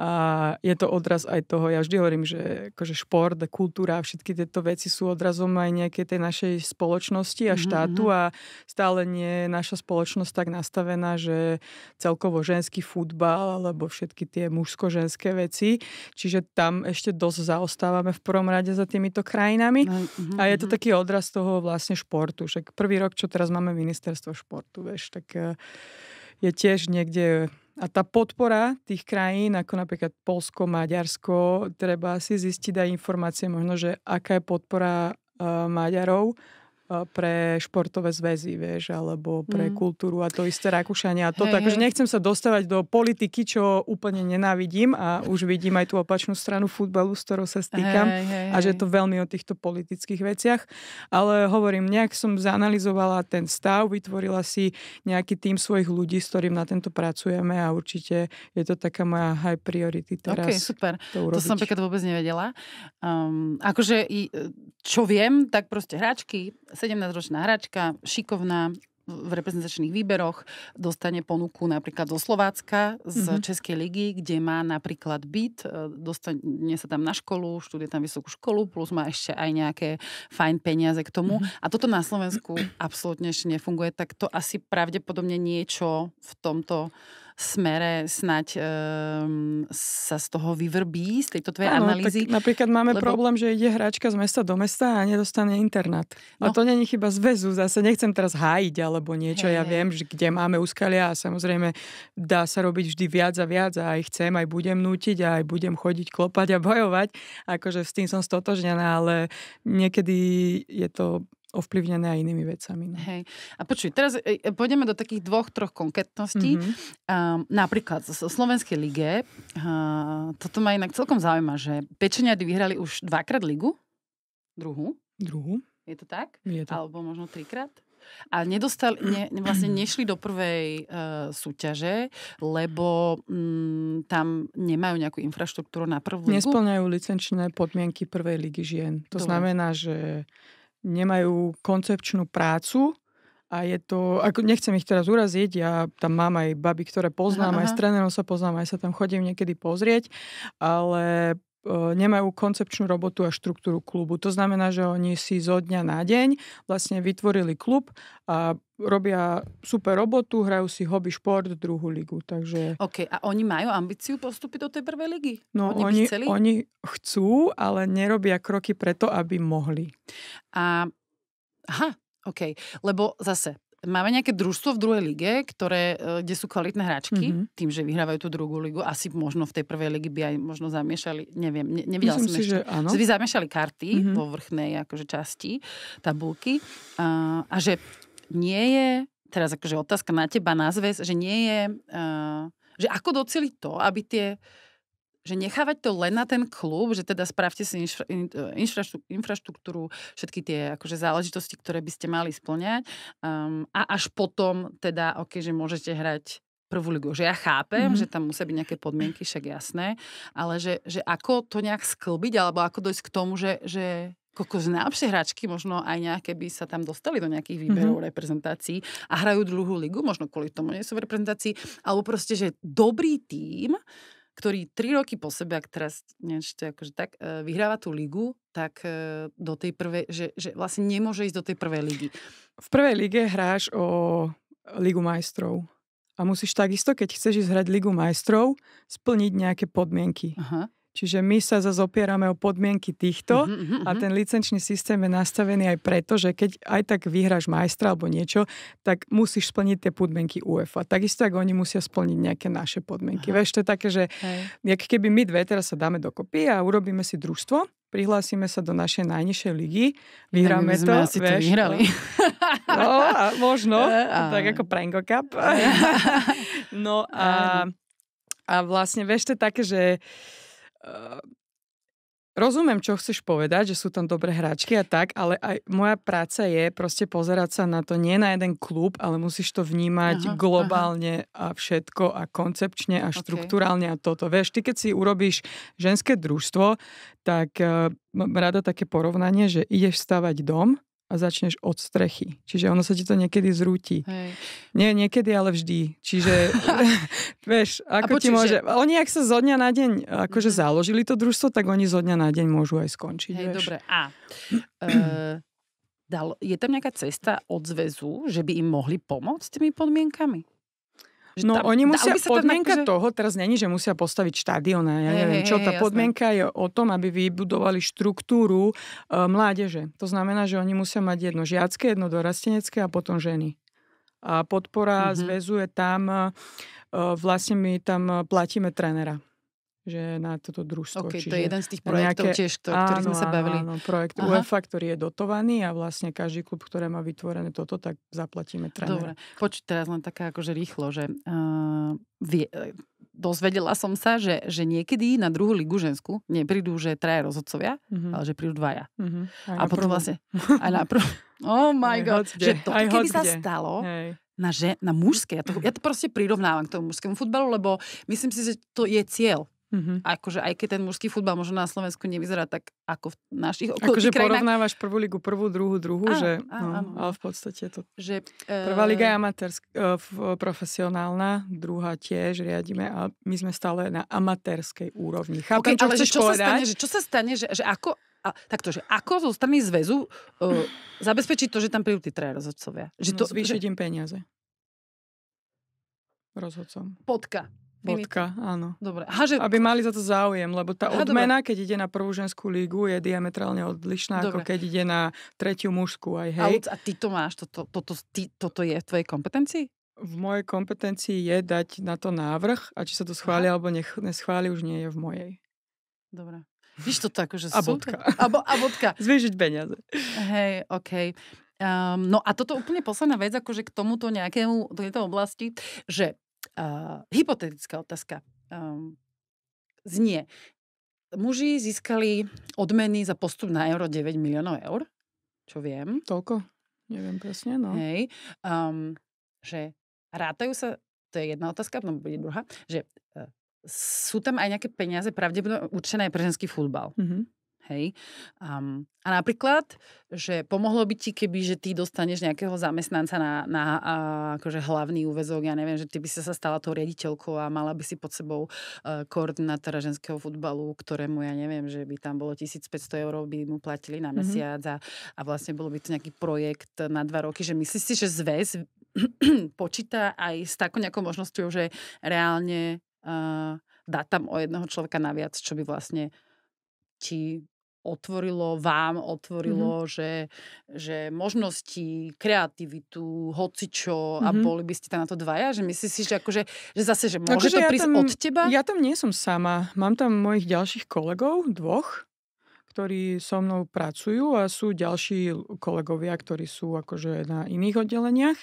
a je to odraz aj toho, ja vždy hovorím, že akože šport, kultúra a všetky tieto veci sú odrazom aj nejakej tej našej spoločnosti a mhm, štátu mhm. a stále nie je naša spoločnosť tak nastavená, že celkovo ženský futbal alebo všetky tie mužsko-ženské veci, čiže tam ešte dosť zaostávame v prvom rade za týmito krajinami mhm, a je to taký odraz toho vlastne športu. Však prvý rok, čo teraz máme ministerstvo športu, vieš, tak eh, je tiež niekde a tá podpora tých krajín, ako napríklad Polsko, Maďarsko, treba si zistiť aj informácie možno, že aká je podpora eh, Maďarov E, pre športové zväzy, vieš, alebo pre mm. kultúru a to isté Rakúšania a toto. Hey, akože nechcem sa dostávať do politiky, čo úplne nenávidím a už vidím aj tú opačnú stranu futbalu, s ktorou sa stýkam hey, hey, a že je to veľmi o týchto politických veciach. Ale hovorím, nejak som zanalizovala ten stav, vytvorila si nejaký tým svojich ľudí, s ktorým na tento pracujeme a určite je to taká moja high priority teraz. Okay, super. To, to som pekne vôbec nevedela. Um, akože, e, čo viem, tak proste hráčky 17-ročná hračka, šikovná, v reprezentačných výberoch dostane ponuku napríklad zo Slovácka, z mm-hmm. Českej ligy, kde má napríklad byt, e, dostane sa tam na školu, študuje tam vysokú školu, plus má ešte aj nejaké fajn peniaze k tomu. Mm-hmm. A toto na Slovensku absolútne ešte nefunguje, tak to asi pravdepodobne niečo v tomto smere snať um, sa z toho vyvrbí, z tejto tvojej ano, analýzy. Tak napríklad máme lebo... problém, že ide hráčka z mesta do mesta a nedostane internát. No. A to není chyba zväzu, zase nechcem teraz hájiť alebo niečo, hey. ja viem, že kde máme úskalia a samozrejme dá sa robiť vždy viac a viac a aj chcem, aj budem nútiť a aj budem chodiť, klopať a bojovať. Akože s tým som stotožnená, ale niekedy je to ovplyvnené aj inými vecami. No. Hej. A počuj, teraz e, e, pôjdeme do takých dvoch, troch konkrétností. Mm-hmm. Um, napríklad zo Slovenskej lige, uh, toto ma inak celkom zaujíma, že Pečeniady vyhrali už dvakrát ligu, druhú. Druhú. Je to tak? Je to. Alebo možno trikrát? A nedostali, ne, vlastne nešli do prvej e, súťaže, lebo m, mm, tam nemajú nejakú infraštruktúru na prvú ligu? Nesplňajú licenčné podmienky prvej ligy žien. To to znamená, že nemajú koncepčnú prácu a je to, ako nechcem ich teraz uraziť, ja tam mám aj baby, ktoré poznám, Aha. aj s trénerom sa poznám, aj sa tam chodím niekedy pozrieť, ale E, nemajú koncepčnú robotu a štruktúru klubu. To znamená, že oni si zo dňa na deň vlastne vytvorili klub a robia super robotu, hrajú si hobby šport, druhú ligu. Takže... OK, a oni majú ambíciu postúpiť do tej prvej ligy? No oni, oni, chceli? oni chcú, ale nerobia kroky preto, aby mohli. A... Aha, OK, lebo zase máme nejaké družstvo v druhej lige, ktoré, e, kde sú kvalitné hráčky, mm-hmm. tým, že vyhrávajú tú druhú ligu, asi možno v tej prvej lige by aj možno zamiešali, neviem, ne, nevidel Myslím som si, ešte. Že By zamiešali karty mm-hmm. vrchnej akože časti tabulky a, a že nie je, teraz akože otázka na teba, na zväz, že nie je, a, e, že ako doceliť to, aby tie že nechávať to len na ten klub, že teda spravte si e, infra, infraštruktúru, všetky tie akože záležitosti, ktoré by ste mali splňať um, a až potom teda, ok, že môžete hrať prvú ligu. Že ja chápem, mm-hmm. že tam musia byť nejaké podmienky, však jasné, ale že, že ako to nejak sklbiť, alebo ako dojsť k tomu, že, že z najlepšie hráčky, možno aj nejaké by sa tam dostali do nejakých výberov mm-hmm. reprezentácií a hrajú druhú ligu, možno kvôli tomu nie sú v reprezentácii, alebo proste, že dobrý tím ktorý tri roky po sebe, ak teraz niečo, akože tak, e, vyhráva tú ligu, tak e, do tej prvej, že, že vlastne nemôže ísť do tej prvej ligy. V prvej lige hráš o ligu majstrov. A musíš takisto, keď chceš ísť hrať ligu majstrov, splniť nejaké podmienky. Aha. Čiže my sa zase opierame o podmienky týchto uh-huh, uh-huh. a mhm. ten licenčný systém je nastavený aj preto, že keď aj tak vyhráš majstra alebo niečo, tak musíš splniť tie podmienky UEFA. Takisto, ak oni musia splniť nejaké naše podmienky. Uh-huh. Vieš, to je také, že hey. keby my dve teraz sa dáme dokopy a urobíme si družstvo, prihlásime sa do našej najnižšej ligy, vyhráme to. Asi vieš, to vyhrali. No. no, a možno, a... tak ako Prango Cup. No a, a vlastne, vieš, to je také, že Ehm, rozumiem, čo chceš povedať, že sú tam dobré hráčky a tak, ale aj moja práca je proste pozerať sa na to nie na jeden klub, ale musíš to vnímať aha, globálne aha. a všetko a koncepčne a štruktúrálne okay. a toto. Vieš, ty keď si urobíš ženské družstvo, tak uh, rada také porovnanie, že ideš stavať dom a začneš od strechy. Čiže ono sa ti to niekedy zrúti. Hej. Nie niekedy, ale vždy. Čiže, vieš, ako počuť, ti môže... Že... Oni, ak sa zo dňa na deň akože mhm. založili to družstvo, tak oni zo dňa na deň môžu aj skončiť. Hej, dobre. A uh, dal, je tam nejaká cesta od zväzu, že by im mohli pomôcť tými podmienkami? Že no tam, oni musia, sa podmienka to, že... toho teraz není, že musia postaviť štadión, ja neviem, čo tá jasné. podmienka je o tom, aby vybudovali štruktúru e, mládeže. To znamená, že oni musia mať jedno žiacké, jedno dorastenecké a potom ženy. A podpora mm-hmm. zväzuje tam, e, e, vlastne my tam e, platíme trénera že na toto družstvo. Okay, Čiže to je jeden z tých projektov nejaké... tiež, to, áno, ktorý sme sa bavili. Áno, projekt Aha. UEFA, ktorý je dotovaný a vlastne každý klub, ktoré má vytvorené toto, tak zaplatíme trénera. Dobre, poč teraz len taká akože rýchlo, že uh, vie, eh, dozvedela som sa, že, že niekedy na druhú ligu ženskú neprídu, že traja rozhodcovia, mm-hmm. ale že prídu dvaja. Mm-hmm. a potom prvom. vlastne... Aj na prv... Oh my aj god, hodde. že to keby sa stalo, Hej na, že, na mužské. Ja to, ja to proste prirovnávam k tomu mužskému futbalu, lebo myslím si, že to je cieľ Mm-hmm. Akože aj keď ten mužský futbal možno na Slovensku nevyzerá tak ako v našich okolí. akože krajinách. porovnávaš prvú ligu, prvú, druhú, druhú, áno, že, áno, no, áno. ale v podstate to... Že, uh... Prvá liga je eh, amatérsk, uh, profesionálna, druhá tiež riadíme a my sme stále na amatérskej úrovni. Chápem, okay, čo ale chceš čo, povedať? Sa stane, že, čo sa stane, že, že ako a takto, že ako zo strany zväzu uh, zabezpečiť to, že tam prídu tí traja rozhodcovia? Že no, to, zvýšiť že... im peniaze. Rozhodcom. Potka. Bodka, áno. Dobre. Aha, že... Aby mali za to záujem, lebo tá Aha, odmena, keď ide na prvú ženskú lígu, je diametrálne odlišná, dobre. ako keď ide na tretiu mužskú aj hej. A, ty to máš, toto, toto, ty, toto je v tvojej kompetencii? V mojej kompetencii je dať na to návrh a či sa to schváli Aha. alebo nech, neschváli, už nie je v mojej. Dobre. Víš to tak, že A bodka. A, bo, a bodka. Zvýšiť peniaze. Hej, OK. Um, no a toto úplne posledná vec, akože k tomuto nejakému, do tejto oblasti, že Uh, hypotetická otázka um, znie. Muži získali odmeny za postup na euro 9 miliónov eur, čo viem. Toľko? Neviem presne, no. Hej. Um, že rátajú sa, to je jedna otázka, potom bude druhá, že uh, sú tam aj nejaké peniaze pravdepodobne určené pre ženský futbal. Mm-hmm Hej. Um, a napríklad, že pomohlo by ti, keby že ty dostaneš nejakého zamestnanca na, na uh, akože hlavný úvezok, ja neviem, že ty by si sa stala tou riaditeľkou a mala by si pod sebou uh, koordinátora ženského futbalu, ktorému, ja neviem, že by tam bolo 1500 eur, by mu platili na mhm. mesiac mm-hmm. a, a vlastne bolo by to nejaký projekt na dva roky, že myslíš si, že zväz počíta aj s takou nejakou možnosťou, že reálne uh, dá tam o jedného človeka naviac, čo by vlastne či otvorilo vám, otvorilo, mm-hmm. že, že možnosti, kreativitu, hocičo mm-hmm. a boli by ste tam na to dvaja? Že myslíš si, že, akože, že zase, že môže akože to ja prísť tam, od teba? Ja tam nie som sama. Mám tam mojich ďalších kolegov, dvoch, ktorí so mnou pracujú a sú ďalší kolegovia, ktorí sú akože na iných oddeleniach,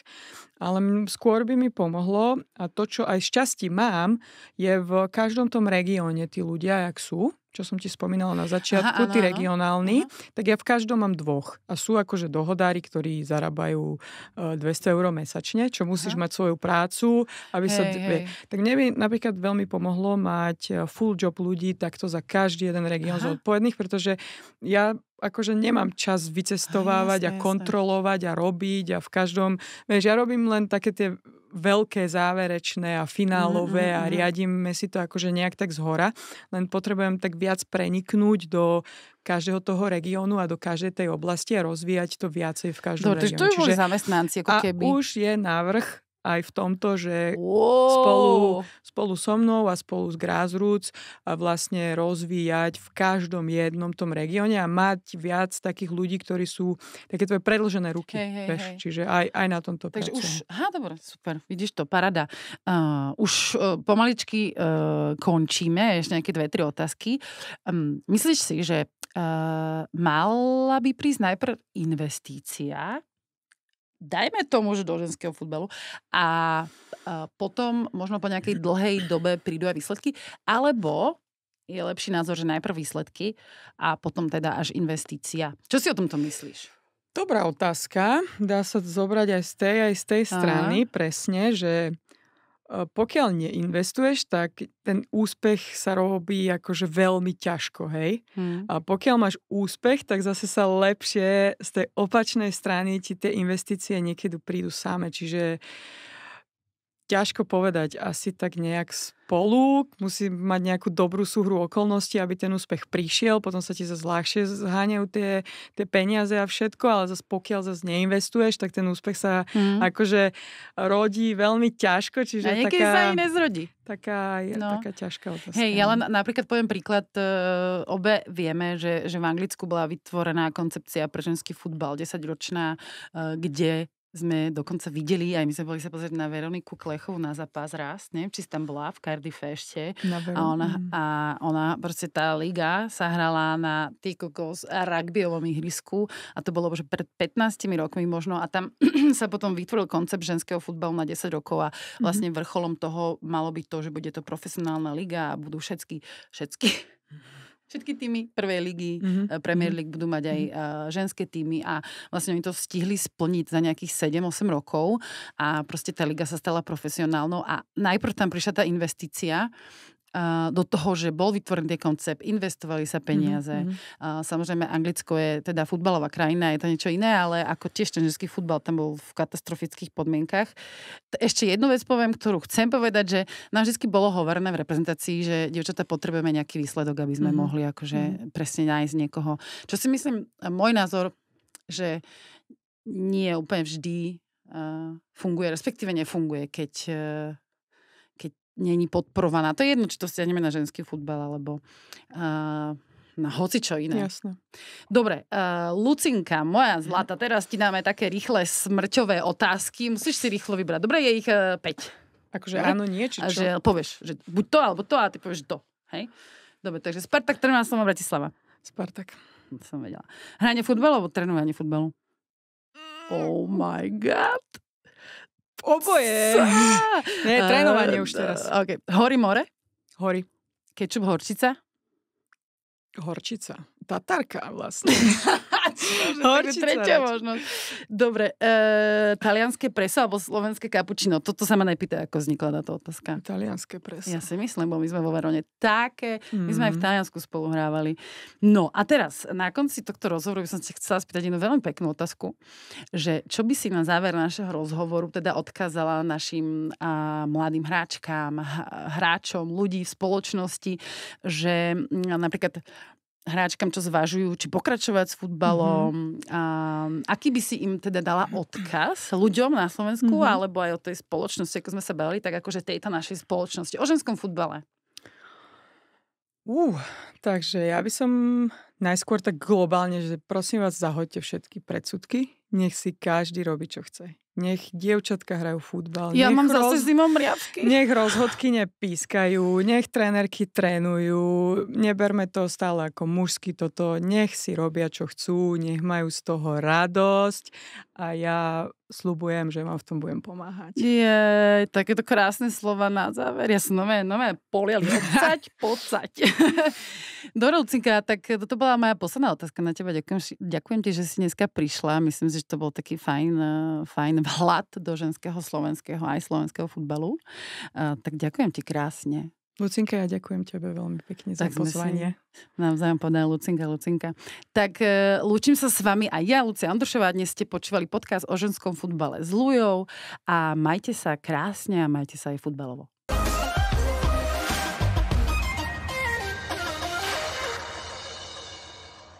ale skôr by mi pomohlo a to, čo aj šťastí mám, je v každom tom regióne tí ľudia, ak sú, čo som ti spomínala na začiatku, tí regionálni, mhm. tak ja v každom mám dvoch. A sú akože dohodári, ktorí zarábajú 200 e, eur mesačne, čo musíš Aha. mať svoju prácu, aby hej, sa... Hej. Tak mne napríklad veľmi pomohlo mať e, full job ľudí takto za každý jeden región zodpovedných, pretože ja akože nemám čas vycestovávať jasne, a kontrolovať jasne. a robiť a v každom, vieš, ja robím len také tie veľké záverečné a finálové mm-hmm. a riadíme si to akože nejak tak zhora, len potrebujem tak viac preniknúť do každého toho regiónu a do každej tej oblasti a rozvíjať to viacej v každom Dobre, regiónu. To je Čiže, zamestnanci, ako keby. A už je návrh aj v tomto, že wow. spolu, spolu so mnou a spolu s Grassroots vlastne rozvíjať v každom jednom tom regióne a mať viac takých ľudí, ktorí sú také tvoje predlžené ruky. Hej, hej, hej. Čiže aj, aj na tomto Takže pracujem. už, aha, dobre, super, vidíš to, parada. Uh, už uh, pomaličky uh, končíme, ešte nejaké dve, tri otázky. Um, myslíš si, že uh, mala by prísť najprv investícia, dajme tomu, že do ženského futbalu. A, a potom možno po nejakej mhm. dlhej dobe prídu aj výsledky. Alebo je lepší názor, že najprv výsledky a potom teda až investícia. Čo si o tomto myslíš? Dobrá otázka. Dá sa zobrať aj z tej, aj z tej Aha. strany, presne, že Ehm, pokiaľ neinvestuješ, tak ten úspech sa robí akože veľmi ťažko, hej? Hmm. A pokiaľ máš úspech, tak zase sa lepšie z tej opačnej strany ti tie investície niekedy prídu same. Čiže uh, ťažko povedať, asi tak nejak spolu, musí mať nejakú dobrú súhru okolností, aby ten úspech prišiel, potom sa ti zase ľahšie zháňajú tie, tie peniaze a všetko, ale zase pokiaľ zase neinvestuješ, tak ten úspech sa mm. akože rodí veľmi ťažko, čiže a taká... sa aj nezrodí. Taká, je, no. taká ťažká otázka. Hej, ja no. len napríklad poviem príklad, e, obe vieme, že, že v Anglicku bola vytvorená koncepcia pre ženský futbal, 10-ročná, e, kde sme dokonca videli, aj my sme boli sa pozrieť na Veroniku Klechovú na zápas raz, neviem, či si tam bola v Cardiffe ešte. A ona, mm. a ona, proste tá liga sa hrala na tý a rugbyovom ihrisku a to bolo že pred 15 rokmi možno a tam sa potom vytvoril koncept ženského futbalu na 10 rokov a mhm. vlastne vrcholom toho malo byť to, že bude to profesionálna liga a budú všetky, všetky Všetky týmy prvej ligy, mm-hmm. Premier mhm. League budú mať aj mm-hmm. uh, ženské týmy a vlastne oni to stihli splniť za nejakých 7-8 rokov a proste tá liga sa stala profesionálnou a najprv tam prišla tá investícia do toho, že bol vytvorený koncept, investovali sa mhm, peniaze. Mm-hmm. Samozrejme, Anglicko je teda futbalová krajina, je to niečo iné, ale ako tiež ten ženský futbal tam bol v katastrofických podmienkach. Ešte jednu vec poviem, ktorú chcem povedať, že nám vždy bolo hovorené v reprezentácii, že dievčatá potrebujeme nejaký výsledok, aby sme mm-hmm. mohli akože mm-hmm. presne nájsť niekoho. Čo si myslím, môj názor, že nie úplne vždy uh, funguje, respektíve nefunguje, keď uh, není podporovaná. To je jedno, či to stiahneme na ženský futbal, alebo uh, na čo iné. Jasne. Dobre, uh, Lucinka, moja mhm. zlata, teraz ti dáme také rýchle smrťové otázky. Musíš si rýchlo vybrať. Dobre, je ich uh, 5. Akože áno, nie, či čo? A že povieš, že buď to, alebo to, a ty povieš to. Hej? Dobre, takže Spartak, trenujem Slova, Bratislava. Spartak. Som vedela. Hranie futbalu alebo trenujem futbalu? Oh my god oboje. Ne, trénovanie už teraz. Okay. Hory more? Hory. Kečup horčica? Horčica. Tatarka vlastne. Horčica. Tretia možnosť. Dobre, e, talianské preso alebo slovenské kapučino? Toto sa ma najpýta, ako vznikla táto otázka. Talianské preso. Ja si myslím, bo my sme vo Verone také, my sme aj v mhm. Taliansku spolu hrávali. No a teraz, na konci tohto rozhovoru by som si chcela spýtať jednu veľmi peknú otázku, že čo by si na záver našeho rozhovoru teda odkázala našim a, mladým hráčkám, hráčom, ľudí v spoločnosti, že a, napríklad hráčkam, čo zvažujú, či pokračovať s futbalom. Mm-hmm. A, aký by si im teda dala odkaz ľuďom na Slovensku, mm-hmm. alebo aj o tej spoločnosti, ako sme sa bavili, tak akože tejto našej spoločnosti, o ženskom futbale? Uh, takže ja by som najskôr tak globálne, že prosím vás, zahoďte všetky predsudky, nech si každý robí, čo chce nech dievčatka hrajú futbal. Ja mám roz... zase zimom riavky. Nech rozhodky pískajú, nech trénerky trénujú, neberme to stále ako mužsky toto, nech si robia, čo chcú, nech majú z toho radosť a ja slubujem, že vám v tom budem pomáhať. Je, takéto krásne slova na záver. Ja som nové, nové poliali. Pocať, podsať. Dorovcinka, tak toto bola moja posledná otázka na teba. Ďakujem, ďakujem ti, že si dneska prišla. Myslím si, že to bol taký fajn, eh, fajn vhľad do ženského, slovenského aj slovenského futbalu. Eh, tak ďakujem ti krásne. Lucinka, ja ďakujem tebe veľmi pekne tak za pozvanie. Navzájom podá Lucinka, Lucinka. Tak e, lúčim sa s vami aj ja, Lucia Andršová. Dnes ste počúvali podcast o ženskom futbale s Lujou a majte sa krásne a majte sa aj futbalovo.